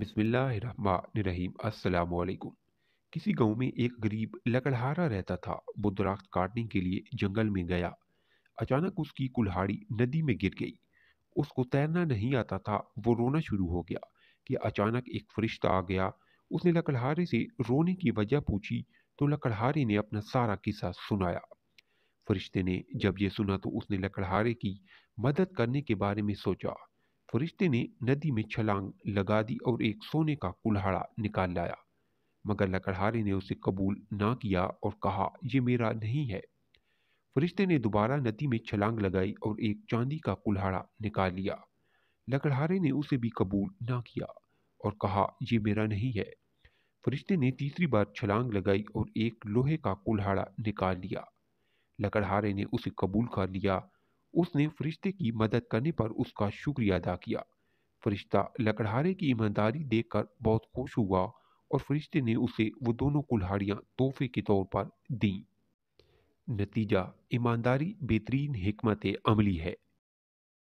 बिस्मिल्लाहिर्रहमानिर्रहीम अस्सलाम किसी गांव में एक गरीब लकड़हारा रहता था वो दरख्त काटने के लिए जंगल में गया अचानक उसकी कुल्हाड़ी नदी में गिर गई उसको तैरना नहीं आता था वो रोना शुरू हो गया कि अचानक एक फरिश्ता आ गया उसने लकड़हारे से रोने की वजह पूछी तो लकड़हारे ने अपना सारा किस्सा सुनाया फरिश्ते ने जब यह सुना तो उसने लकड़हारे की मदद करने के बारे में सोचा फरिश्ते ने नदी में छलांग लगा दी और एक सोने का कुल्हाड़ा निकाल लाया मगर लकड़हारे ने उसे कबूल ना किया और कहा यह मेरा नहीं है फरिश्ते ने दोबारा नदी में छलांग लगाई और एक चांदी का कुल्हाड़ा निकाल लिया लकड़हारे ने उसे भी कबूल ना किया और कहा यह मेरा नहीं है फरिश्ते ने तीसरी बार छलांग लगाई और एक लोहे का कुल्हाड़ा निकाल लिया लकड़हारे ने उसे कबूल कर लिया उसने फरिश्ते की मदद करने पर उसका शुक्रिया अदा किया फरिश्ता लकड़हारे की ईमानदारी देखकर बहुत खुश हुआ और फरिश्ते ने उसे वो दोनों कुल्हाड़ियाँ तोहफे के तौर पर दीं नतीजा ईमानदारी बेहतरीन हमत अमली है